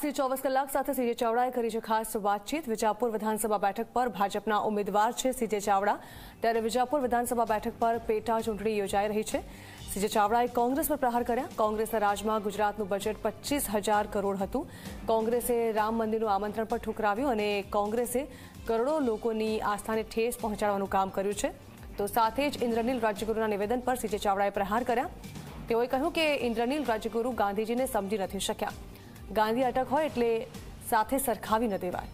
C ચોવીસ કલાક સાથે સીજે ચાવડાએ કરી છે ખાસ વાતચીત વિજાપુર વિધાનસભા બેઠક પર ભાજપના ઉમેદવાર છે સીજે ચાવડા ત્યારે વિજાપુર વિધાનસભા બેઠક પર પેટા ચૂંટણી યોજાઈ રહી છે સીજે ચાવડાએ કોંગ્રેસ પર પ્રહાર કર્યા કોંગ્રેસના રાજમાં ગુજરાતનું બજેટ પચીસ હજાર કરોડ હતું કોંગ્રેસે રામ મંદિરનું આમંત્રણ પર ઠુકરાવ્યું અને કોંગ્રેસે કરોડો લોકોની આસ્થાને ઠેસ પહોંચાડવાનું કામ કર્યું છે તો સાથે જ ઇન્દ્રનીલ રાજ્યગુરુના નિવેદન પર સીજે ચાવડાએ પ્રહાર કર્યા તેઓએ કહ્યું કે ઇન્દ્રનીલ રાજ્યગુરુ ગાંધીજીને સમજી નથી શક્યા ગાંધી અટક હોય એટલે સાથે સરખાવી ન દેવાય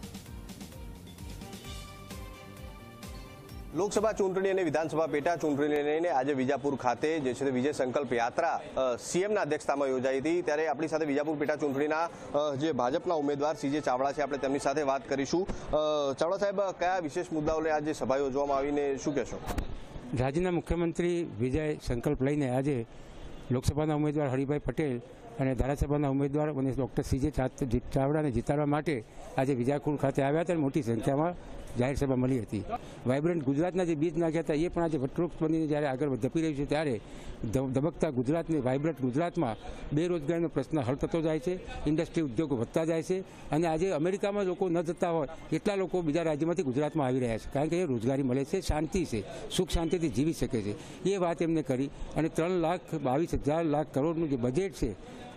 લોકસભા ચૂંટણી અને વિધાનસભા પેટા ચૂંટણીને લઈને આજે વિજાપુર ખાતે જે છે વિજય સંકલ્પ યાત્રા સીએમના અધ્યક્ષતામાં યોજાઈ હતી ત્યારે આપણી સાથે વિજાપુર પેટા ચૂંટણીના જે ભાજપના ઉમેદવાર સીજે ચાવડા છે આપણે તેમની સાથે વાત કરીશું ચાવડા સાહેબ કયા વિશેષ મુદ્દાઓને આજે સભા યોજવામાં આવીને શું કહેશો રાજ્યના મુખ્યમંત્રી વિજય સંકલ્પ લઈને આજે લોકસભાના ઉમેદવાર હરિભાઈ પટેલ અને ધારાસભાના ઉમેદવાર અને ડૉક્ટર સીજે ચાવડાને જીતાડવા માટે આજે વિજાકુળ ખાતે આવ્યા હતા અને મોટી સંખ્યામાં જાહેર સભા મળી હતી વાઇબ્રન્ટ ગુજરાતના જે બીજ નાખ્યા હતા એ પણ આજે વટવૃક્ષ બનીને જ્યારે આગળ ધપી રહ્યું છે ત્યારે ધબકતા ગુજરાતને વાઇબ્રન્ટ ગુજરાતમાં બેરોજગારીનો પ્રશ્ન હલ થતો જાય છે ઇન્ડસ્ટ્રી ઉદ્યોગો વધતા જાય છે અને આજે અમેરિકામાં લોકો ન જતા હોય એટલા લોકો બીજા રાજ્યમાંથી ગુજરાતમાં આવી રહ્યા છે કારણ કે એ રોજગારી મળે છે શાંતિ છે સુખ શાંતિથી જીવી શકે છે એ વાત એમને કરી અને ત્રણ લાખ બાવીસ હજાર લાખ કરોડનું જે બજેટ છે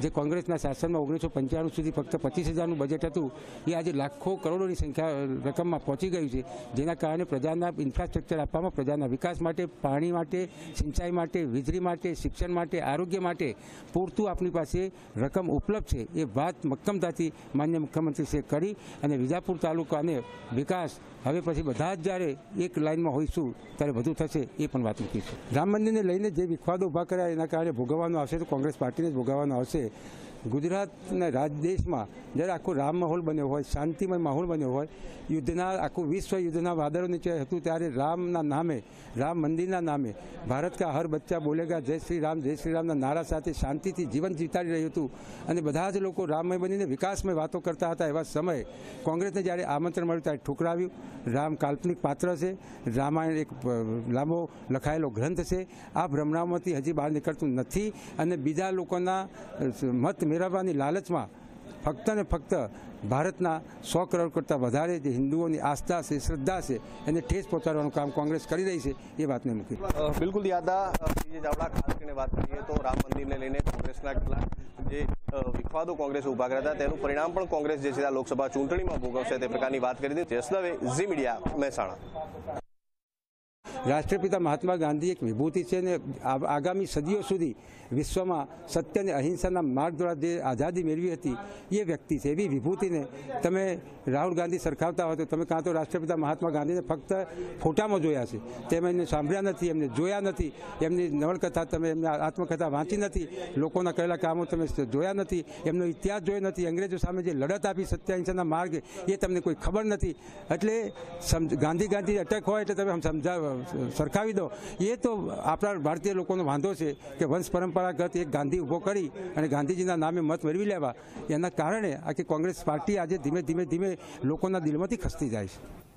જે કોંગ્રેસના શાસનમાં ઓગણીસો પંચાણું સુધી ફક્ત પચીસ હજારનું બજેટ હતું એ આજે લાખો કરોડોની સંખ્યા રકમમાં પહોંચી ગયું છે જેના કારણે પ્રજાના ઇન્ફ્રાસ્ટ્રક્ચર આપવામાં પ્રજાના વિકાસ માટે પાણી માટે સિંચાઈ માટે વીજળી માટે શિક્ષણ માટે આરોગ્ય માટે પૂરતું આપણી પાસે રકમ ઉપલબ્ધ છે એ વાત મક્કમતાથી માન્ય મુખ્યમંત્રીશ્રીએ કરી અને વિજાપુર તાલુકાને વિકાસ હવે પછી બધા જ જ્યારે એક લાઇનમાં હોઈશું ત્યારે વધુ થશે એ પણ વાત મૂકી છે રામ મંદિરને લઈને જે વિખવાદો ઊભા કર્યા એના કારણે ભોગવવાનો આવશે તો કોંગ્રેસ પાર્ટીને જ ભોગવવાનો આવશે છે ગુજરાતના રાજ દેશમાં જ્યારે આખો રામ માહોલ બન્યો હોય શાંતિમય માહોલ બન્યો હોય યુદ્ધના આખું વિશ્વ યુદ્ધના વાદળો નીચે હતું ત્યારે રામના નામે રામ મંદિરના નામે ભારત કા હર બચ્ચા બોલેગા જય શ્રી રામ જય શ્રી રામના નારા સાથે શાંતિથી જીવન જીતાડી રહ્યું હતું અને બધા જ લોકો રામમય બનીને વિકાસમય વાતો કરતા હતા એવા સમયે કોંગ્રેસને જ્યારે આમંત્રણ મળ્યું ત્યારે ઠુકરાવ્યું રામ કાલ્પનિક પાત્ર છે રામાયણ એક લાંબો લખાયેલો ગ્રંથ છે આ ભ્રમણાઓમાંથી હજી બહાર નીકળતું નથી અને બીજા લોકોના મત મેળવવાની લાલચમાં ફક્ત ને ફક્ત ભારતના સો કરોડ કરતાં વધારે જે હિન્દુઓની આસ્થા છે શ્રદ્ધા છે એને ઠેસ પહોંચાડવાનું કામ કોંગ્રેસ કરી રહી છે એ વાતને મૂકી બિલકુલ યાદા ચાવડા ખાસ કરીને વાત કરીએ તો રામ મંદિરને લઈને કોંગ્રેસના કેટલાક જે વિખવાદો કોંગ્રેસ ઉભા કર્યા હતા તેનું પરિણામ પણ કોંગ્રેસ જે છે લોકસભા ચૂંટણીમાં ભોગવશે તે પ્રકારની વાત કરી હતી જસદવે ઝી મીડિયા મહેસાણા રાષ્ટ્રપિતા મહાત્મા ગાંધી એક વિભૂતિ છે ને આગામી સદીઓ સુધી વિશ્વમાં સત્ય અને અહિંસાના માર્ગ દ્વારા જે આઝાદી મેળવી હતી એ વ્યક્તિ છે એવી વિભૂતિને તમે રાહુલ ગાંધી સરખાવતા હોય તો તમે કાં તો રાષ્ટ્રપિતા મહાત્મા ગાંધીને ફક્ત ફોટામાં જોયા છે તેમ એમને સાંભળ્યા નથી એમને જોયા નથી એમની નવલકથા તમે એમને આત્મકથા વાંચી નથી લોકોના કરેલા કામો તમે જોયા નથી એમનો ઇતિહાસ જોયો નથી અંગ્રેજો સામે જે લડત આપી સત્ય અહિંસાના માર્ગ એ તમને કોઈ ખબર નથી એટલે ગાંધી ગાંધી અટક હોય એટલે તમે સમજાવ સરખાવી દો એ તો આપણા ભારતીય લોકોનો વાંધો છે કે વંશ પરંપરાગત એક ગાંધી ઊભો કરી અને ગાંધીજીના નામે મત મેળવી લેવા એના કારણે આખી કોંગ્રેસ પાર્ટી આજે ધીમે ધીમે ધીમે લોકોના દિલમાંથી ખસતી જાય છે